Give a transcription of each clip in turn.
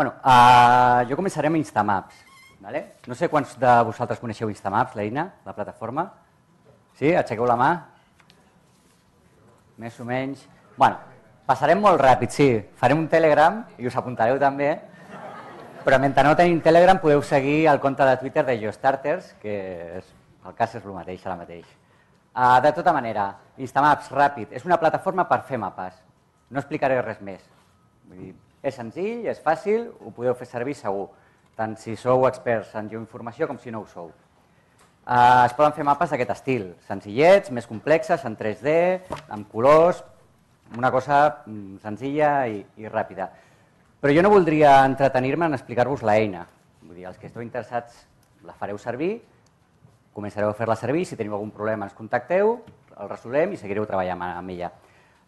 Bueno, uh, jo començaré amb Instamaps. Vale? No sé quants de vosaltres coneixeu Instamaps, l'eina, la plataforma. Sí? Aixequeu la mà. Més o menys. Bueno, passarem molt ràpid, sí. Farem un Telegram i us apuntareu també. Però mentre no tenim Telegram podeu seguir el compte de Twitter de Geostarters, que és, el cas és el mateix, ara mateix. Uh, de tota manera, Instamaps, ràpid, és una plataforma per fer mapes. No explicaré res més. Vull dir, és senzill, és fàcil, ho podeu fer servir segur, tant si sou experts en geoinformació com si no ho sou. Eh, es poden fer mapes d'aquest estil, senzillets, més complexes, en 3D, amb colors, una cosa mm, senzilla i, i ràpida. Però jo no voldria entretenir-me en explicar-vos l'eina. Vull dir, els que esteu interessats la fareu servir, començareu a fer-la servir, si teniu algun problema ens contacteu, el resolem i seguireu treballant amb ella.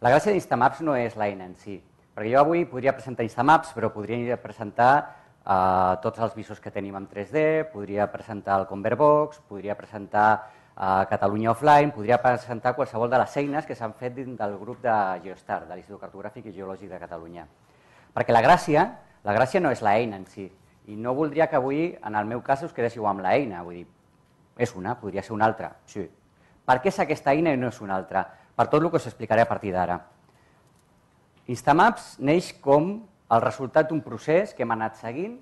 La gràcia d'Instamaps no és l'eina en si, perquè jo avui podria presentar Instamaps, però podria presentar eh, tots els visors que tenim en 3D, podria presentar el Converbox, podria presentar eh, Catalunya Offline, podria presentar qualsevol de les eines que s'han fet dins del grup de Geostar, de l'Institut Cartogràfic i Geològic de Catalunya. Perquè la gràcia, la gràcia no és l'eina en si, i no voldria que avui, en el meu cas, us quedéssiu amb l'eina, vull dir, és una, podria ser una altra, sí. Per què és aquesta eina i no és una altra? Per tot el que us explicaré a partir d'ara. Instamaps neix com el resultat d'un procés que hem anat seguint,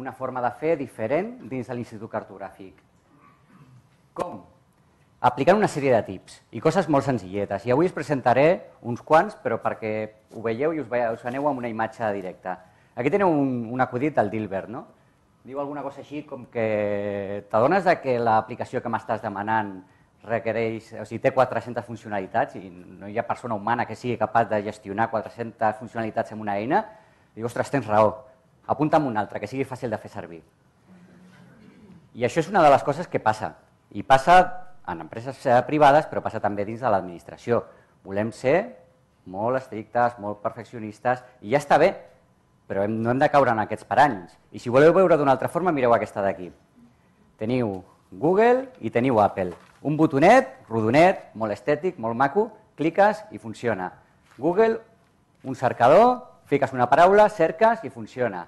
una forma de fer diferent dins de l'Institut Cartogràfic. Com? Aplicant una sèrie de tips i coses molt senzilletes. I avui us presentaré uns quants, però perquè ho veieu i us, veieu, us aneu amb una imatge directa. Aquí teniu un, un acudit del Dilbert, no? Diu alguna cosa així com que t'adones que l'aplicació que m'estàs demanant requereix, o sigui, té 400 funcionalitats i no hi ha persona humana que sigui capaç de gestionar 400 funcionalitats amb una eina, diu, ostres, tens raó, apunta'm una altra, que sigui fàcil de fer servir. I això és una de les coses que passa, i passa en empreses eh, privades, però passa també dins de l'administració. Volem ser molt estrictes, molt perfeccionistes, i ja està bé, però hem, no hem de caure en aquests paranys. I si voleu veure d'una altra forma, mireu aquesta d'aquí. Teniu Google i teniu Apple. Un botonet, rodonet, molt estètic, molt maco, cliques i funciona. Google, un cercador, fiques una paraula, cerques i funciona.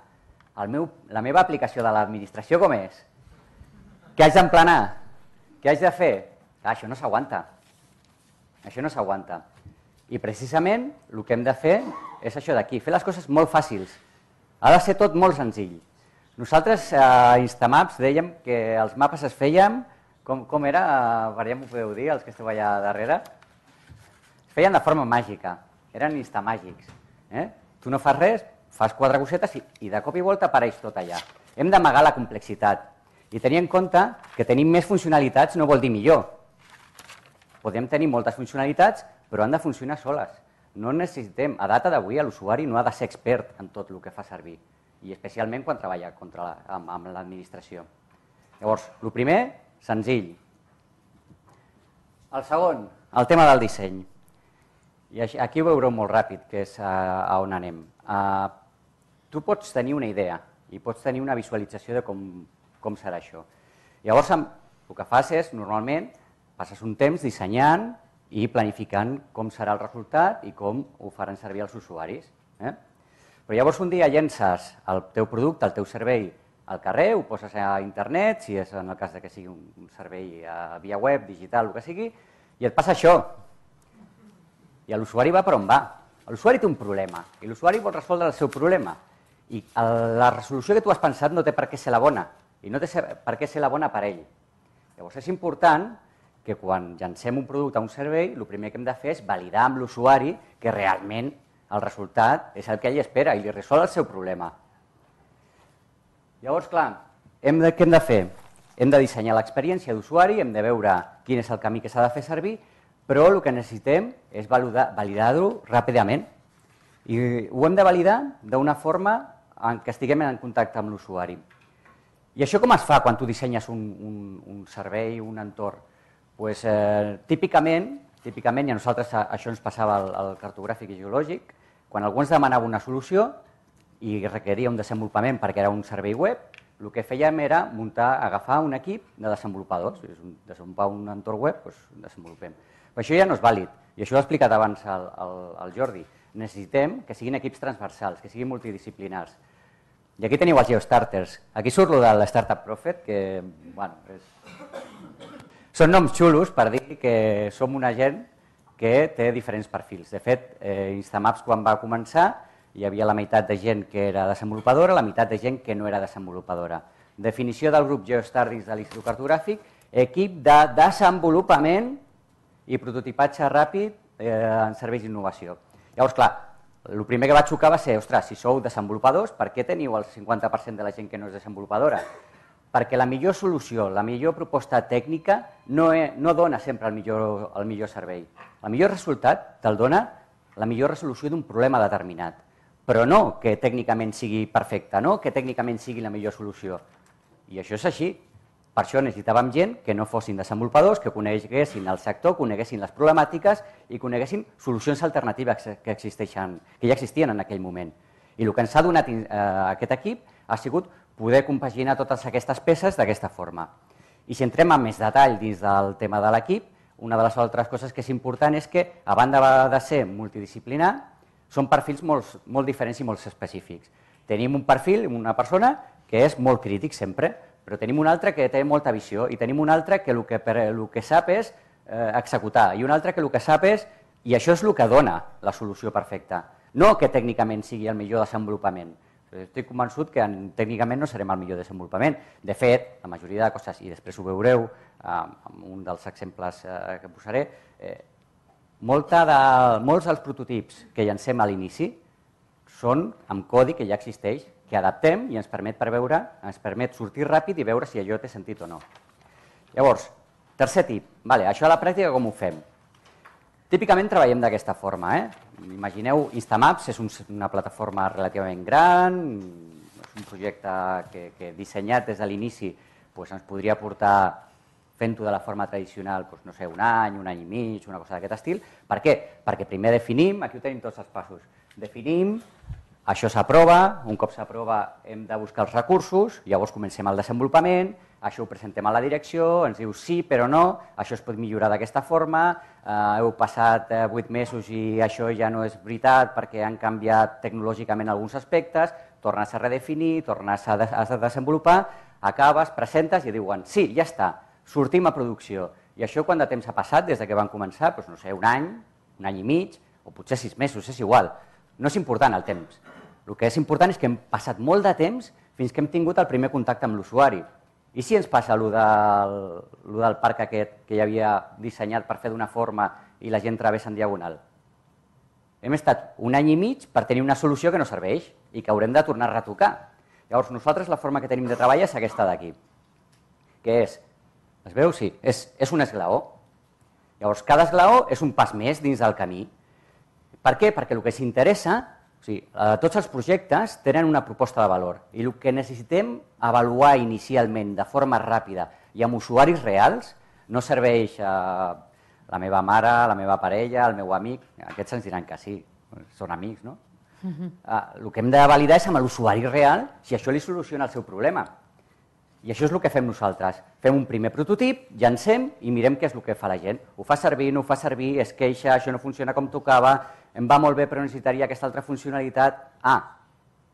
El meu, la meva aplicació de l'administració com és? Què haig d'emplenar? Què haig de fer? Ah, això no s'aguanta. Això no s'aguanta. I precisament el que hem de fer és això d'aquí, fer les coses molt fàcils. Ha de ser tot molt senzill. Nosaltres a eh, Instamaps dèiem que els mapes es feien com, com era, per eh, ho podeu dir, els que esteu allà darrere? Es feien de forma màgica, eren instamàgics. Eh? Tu no fas res, fas quatre cosetes i, i de cop i volta apareix tot allà. Hem d'amagar la complexitat i tenir en compte que tenim més funcionalitats no vol dir millor. Podem tenir moltes funcionalitats, però han de funcionar soles. No necessitem, a data d'avui, l'usuari no ha de ser expert en tot el que fa servir, i especialment quan treballa contra la, amb, amb l'administració. Llavors, el primer senzill. El segon, el tema del disseny. I aquí ho veureu molt ràpid, que és eh, a on anem. Eh, tu pots tenir una idea i pots tenir una visualització de com, com serà això. Llavors, el que fas és, normalment, passes un temps dissenyant i planificant com serà el resultat i com ho faran servir els usuaris. Eh? Però llavors un dia llences el teu producte, el teu servei, al carrer, ho poses a internet, si és en el cas de que sigui un servei a eh, via web, digital, el que sigui, i et passa això. I l'usuari va per on va. L'usuari té un problema i l'usuari vol resoldre el seu problema. I la resolució que tu has pensat no té per què ser la bona i no té per què ser la bona per ell. Llavors és important que quan llancem un producte a un servei, el primer que hem de fer és validar amb l'usuari que realment el resultat és el que ell espera i li resol el seu problema. Llavors, clar, hem de, què hem de fer? Hem de dissenyar l'experiència d'usuari, hem de veure quin és el camí que s'ha de fer servir, però el que necessitem és validar-ho ràpidament. I ho hem de validar d'una forma en què estiguem en contacte amb l'usuari. I això com es fa quan tu dissenyes un, un, un servei, un entorn? Pues, eh, típicament, típicament, i a nosaltres això ens passava al, al cartogràfic i geològic, quan algú ens demanava una solució, i requeria un desenvolupament perquè era un servei web, el que fèiem era muntar, agafar un equip de desenvolupadors, és un, desenvolupar un entorn web, doncs desenvolupem. Però això ja no és vàlid, i això ho ha explicat abans el, el, el Jordi. Necessitem que siguin equips transversals, que siguin multidisciplinars. I aquí teniu els geostarters. Aquí surt el de l'Startup Profit, que, bueno, és... són noms xulos per dir que som una gent que té diferents perfils. De fet, eh, Instamaps, quan va començar, hi havia la meitat de gent que era desenvolupadora, la meitat de gent que no era desenvolupadora. Definició del grup Geostar dins de l'Institut Cartogràfic, equip de desenvolupament i prototipatge ràpid eh, en serveis d'innovació. Llavors, clar, el primer que va xocar va ser, ostres, si sou desenvolupadors, per què teniu el 50% de la gent que no és desenvolupadora? Perquè la millor solució, la millor proposta tècnica no, he, no dona sempre el millor, el millor servei. El millor resultat te'l dona la millor resolució d'un problema determinat però no que tècnicament sigui perfecta, no que tècnicament sigui la millor solució. I això és així. Per això necessitàvem gent que no fossin desenvolupadors, que coneguessin el sector, coneguessin les problemàtiques i coneguessin solucions alternatives que, existeixen, que ja existien en aquell moment. I el que ens ha donat eh, aquest equip ha sigut poder compaginar totes aquestes peces d'aquesta forma. I si entrem en més detall dins del tema de l'equip, una de les altres coses que és important és que, a banda de ser multidisciplinar, són perfils molt, molt diferents i molt específics. Tenim un perfil, una persona, que és molt crític sempre, però tenim un altre que té molta visió i tenim un altre que el que, el que sap és eh, executar i un altre que el que sap és, i això és el que dona la solució perfecta, no que tècnicament sigui el millor desenvolupament. Estic convençut que en, tècnicament no serem el millor desenvolupament. De fet, la majoria de coses, i després ho veureu eh, amb un dels exemples eh, que posaré, eh, molta de, molts dels prototips que llancem a l'inici són amb codi que ja existeix, que adaptem i ens permet per veure, ens permet sortir ràpid i veure si allò té sentit o no. Llavors, tercer tip, vale, això a la pràctica com ho fem? Típicament treballem d'aquesta forma. Eh? Imagineu, Instamaps és un, una plataforma relativament gran, és un projecte que, que dissenyat des de l'inici doncs ens podria portar fent-ho de la forma tradicional, doncs, no sé, un any, un any i mig, una cosa d'aquest estil. Per què? Perquè primer definim, aquí ho tenim tots els passos, definim, això s'aprova, un cop s'aprova hem de buscar els recursos, llavors comencem el desenvolupament, això ho presentem a la direcció, ens diu sí però no, això es pot millorar d'aquesta forma, eh, heu passat eh, 8 mesos i això ja no és veritat perquè han canviat tecnològicament alguns aspectes, tornes a redefinir, tornes a, de a desenvolupar, acabes, presentes i diuen sí, ja està, sortim a producció. I això quant de temps ha passat des de que van començar? Doncs no sé, un any, un any i mig, o potser sis mesos, és igual. No és important el temps. El que és important és que hem passat molt de temps fins que hem tingut el primer contacte amb l'usuari. I si ens passa allò del, allò del parc aquest que ja havia dissenyat per fer d'una forma i la gent travessa en diagonal? Hem estat un any i mig per tenir una solució que no serveix i que haurem de tornar a retocar. Llavors, nosaltres la forma que tenim de treballar és aquesta d'aquí, que és es veu? Sí. És, és un esglaó. Llavors, cada esglaó és un pas més dins del camí. Per què? Perquè el que s'interessa, o sigui, eh, tots els projectes tenen una proposta de valor i el que necessitem avaluar inicialment de forma ràpida i amb usuaris reals no serveix a la meva mare, la meva parella, el meu amic, aquests ens diran que sí, són amics, no? Uh mhm. eh, -huh. el que hem de validar és amb l'usuari real si això li soluciona el seu problema. I això és el que fem nosaltres fem un primer prototip, llancem i mirem què és el que fa la gent. Ho fa servir, no ho fa servir, es queixa, això no funciona com tocava, em va molt bé però necessitaria aquesta altra funcionalitat. Ah,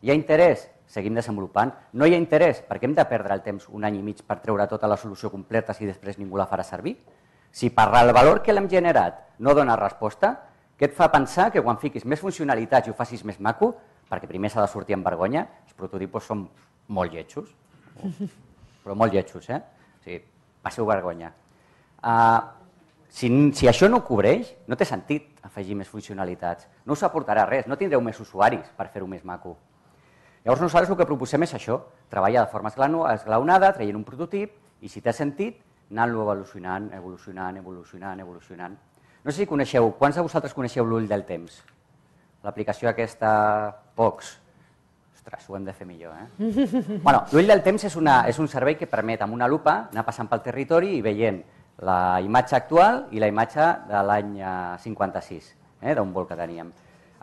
hi ha interès? Seguim desenvolupant. No hi ha interès? Perquè hem de perdre el temps un any i mig per treure tota la solució completa si després ningú la farà servir? Si per el valor que l'hem generat no dona resposta, què et fa pensar que quan fiquis més funcionalitats i ho facis més maco, perquè primer s'ha de sortir amb vergonya, els prototipos són molt lletjos, però molt lletjos, eh? sigui, passeu vergonya. Uh, si, si això no ho cobreix, no té sentit afegir més funcionalitats. No us aportarà res, no tindreu més usuaris per fer-ho més maco. Llavors nosaltres el que proposem és això, treballar de forma esglaonada, traient un prototip, i si té sentit, anant-lo evolucionant, evolucionant, evolucionant, evolucionant. No sé si coneixeu, quants de vosaltres coneixeu l'ull del temps? L'aplicació aquesta, pocs, Ostres, ho hem de fer millor, eh? bueno, l'ull del temps és, una, és un servei que permet amb una lupa anar passant pel territori i veient la imatge actual i la imatge de l'any 56, eh, eh, d'un vol que teníem.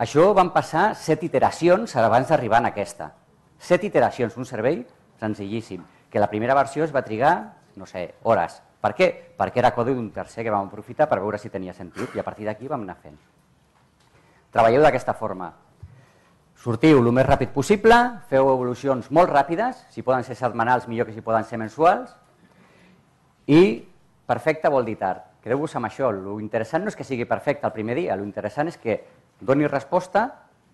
Això van passar set iteracions abans d'arribar en aquesta. Set iteracions, un servei senzillíssim, que la primera versió es va trigar, no sé, hores. Per què? Perquè era codi d'un tercer que vam aprofitar per veure si tenia sentit i a partir d'aquí vam anar fent. Treballeu d'aquesta forma. Sortiu el més ràpid possible, feu evolucions molt ràpides, si poden ser setmanals millor que si poden ser mensuals, i perfecte vol dir tard. Creu-vos amb això, lo interessant no és que sigui perfecte el primer dia, lo interessant és que doni resposta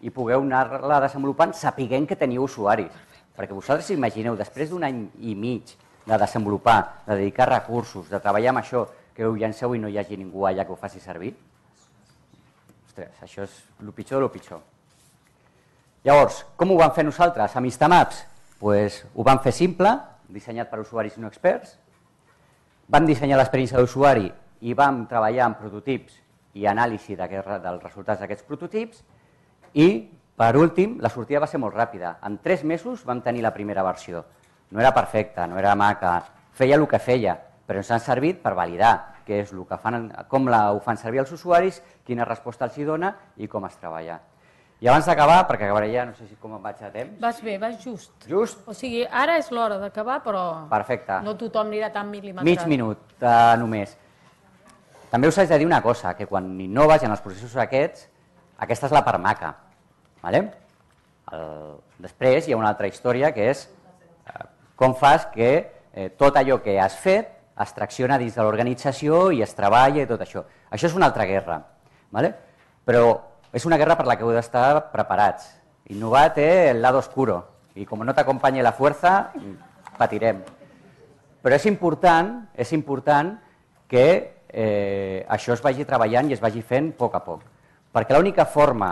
i pugueu anar-la desenvolupant sapiguent que teniu usuaris. Perquè vosaltres imagineu, després d'un any i mig de desenvolupar, de dedicar recursos, de treballar amb això, que ho llanceu i no hi hagi ningú allà que ho faci servir? Ostres, això és el pitjor de lo pitjor. Llavors, com ho vam fer nosaltres amb Instamaps? Pues, ho vam fer simple, dissenyat per usuaris no experts. Vam dissenyar l'experiència d'usuari i vam treballar en prototips i anàlisi dels resultats d'aquests prototips. I, per últim, la sortida va ser molt ràpida. En tres mesos vam tenir la primera versió. No era perfecta, no era maca, feia el que feia, però ens han servit per validar què és el que fan, com la, ho fan servir els usuaris, quina resposta els hi dona i com es treballa. I abans d'acabar, perquè acabaré ja, no sé si com em vaig de temps... Vas bé, vas just. Just? O sigui, ara és l'hora d'acabar, però... Perfecte. No tothom anirà tan mil·limetrat. Mig minut, eh, només. També us haig de dir una cosa, que quan innoves i en els processos aquests, aquesta és la part maca. Vale? El... Després hi ha una altra història, que és eh, com fas que eh, tot allò que has fet es tracciona dins de l'organització i es treballa i tot això. Això és una altra guerra. Vale? Però es una guerra para la que voy d'estar estar preparados. té el lado oscuro. Y como no te acompañe la fuerza, patirem. Però és important, és important que eh, això es vagi treballant i es vagi fent a poc a poc. Perquè l'única forma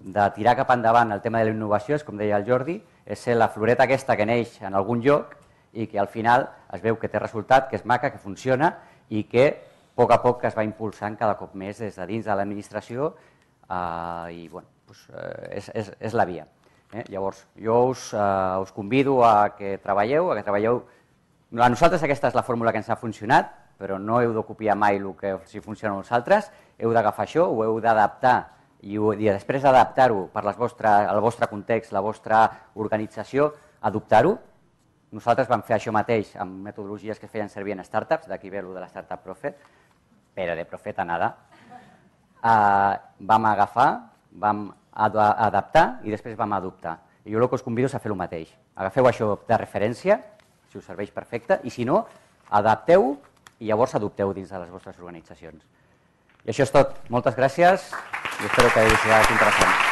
de tirar cap endavant el tema de la innovació és, com deia el Jordi, és ser la floreta aquesta que neix en algun lloc i que al final es veu que té resultat, que és maca, que funciona i que a poc a poc es va impulsant cada cop més des de dins de l'administració eh, i bueno, doncs, eh, és, és, és la via. Eh? Llavors, jo us, eh, us convido a que treballeu, a que treballeu... A nosaltres aquesta és la fórmula que ens ha funcionat, però no heu de copiar mai el que si funciona a nosaltres, heu d'agafar això, ho heu d'adaptar i, i després d'adaptar-ho per les vostres, al vostre context, la vostra organització, adoptar-ho. Nosaltres vam fer això mateix amb metodologies que feien servir en startups, d'aquí ve el de la Startup Profe, però de Profet anada, eh, vam agafar, vam adaptar i després vam adoptar. I jo el que us convido és a fer el mateix. Agafeu això de referència, si us serveix perfecte, i si no, adapteu i llavors adopteu dins de les vostres organitzacions. I això és tot. Moltes gràcies i espero que hagi sigut interessant.